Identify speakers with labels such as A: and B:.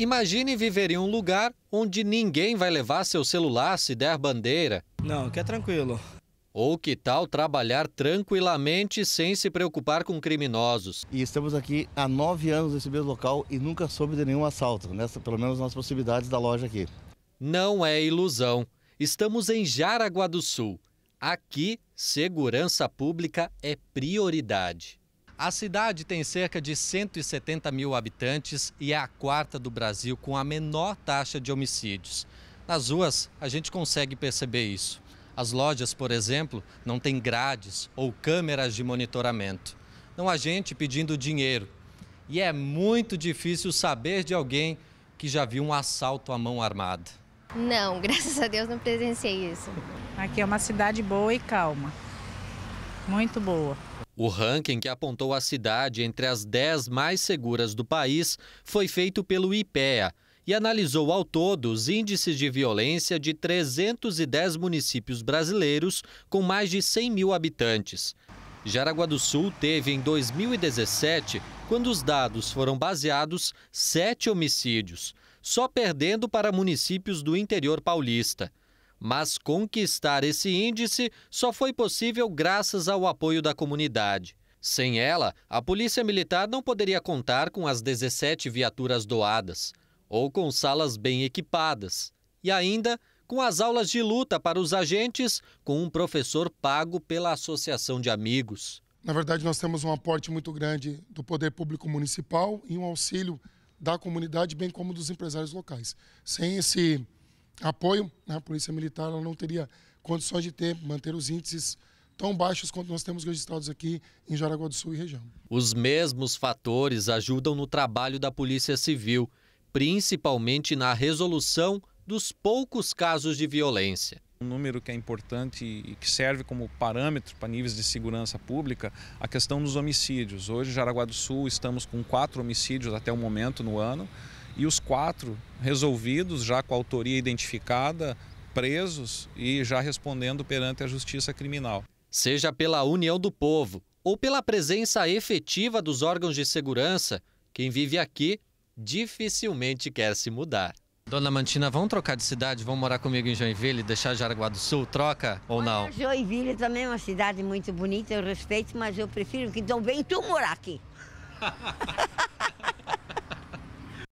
A: Imagine viver em um lugar onde ninguém vai levar seu celular se der bandeira. Não, que é tranquilo. Ou que tal trabalhar tranquilamente sem se preocupar com criminosos? E estamos aqui há nove anos nesse mesmo local e nunca soube de nenhum assalto, nessa, né? pelo menos nas possibilidades da loja aqui. Não é ilusão. Estamos em Jaraguá do Sul. Aqui, segurança pública é prioridade. A cidade tem cerca de 170 mil habitantes e é a quarta do Brasil com a menor taxa de homicídios. Nas ruas, a gente consegue perceber isso. As lojas, por exemplo, não têm grades ou câmeras de monitoramento. Não há gente pedindo dinheiro. E é muito difícil saber de alguém que já viu um assalto à mão armada.
B: Não, graças a Deus não presenciei isso. Aqui é uma cidade boa e calma. Muito boa.
A: O ranking que apontou a cidade entre as 10 mais seguras do país foi feito pelo IPEA e analisou ao todo os índices de violência de 310 municípios brasileiros com mais de 100 mil habitantes. Jaraguá do Sul teve em 2017, quando os dados foram baseados, sete homicídios, só perdendo para municípios do interior paulista. Mas conquistar esse índice só foi possível graças ao apoio da comunidade. Sem ela, a Polícia Militar não poderia contar com as 17 viaturas doadas, ou com salas bem equipadas, e ainda com as aulas de luta para os agentes, com um professor pago pela Associação de Amigos.
C: Na verdade, nós temos um aporte muito grande do Poder Público Municipal e um auxílio da comunidade, bem como dos empresários locais. Sem esse apoio, na né? Polícia Militar ela não teria condições de ter, manter os índices tão baixos quanto nós temos registrados aqui em Jaraguá do Sul e região.
A: Os mesmos fatores ajudam no trabalho da Polícia Civil, principalmente na resolução dos poucos casos de violência.
B: Um número que é importante e que serve como parâmetro para níveis de segurança pública, a questão dos homicídios. Hoje, em Jaraguá do Sul, estamos com quatro homicídios até o momento no ano e os quatro resolvidos, já com a autoria identificada, presos e já respondendo perante a justiça criminal. Seja pela união do povo ou pela
A: presença efetiva dos órgãos de segurança, quem vive aqui dificilmente quer se mudar. Dona Mantina, vamos trocar de cidade? vamos morar comigo em Joinville, deixar Jaraguá do Sul? Troca ou não? Olha, Joinville também é uma cidade muito bonita, eu respeito, mas eu prefiro que bem tu morar aqui.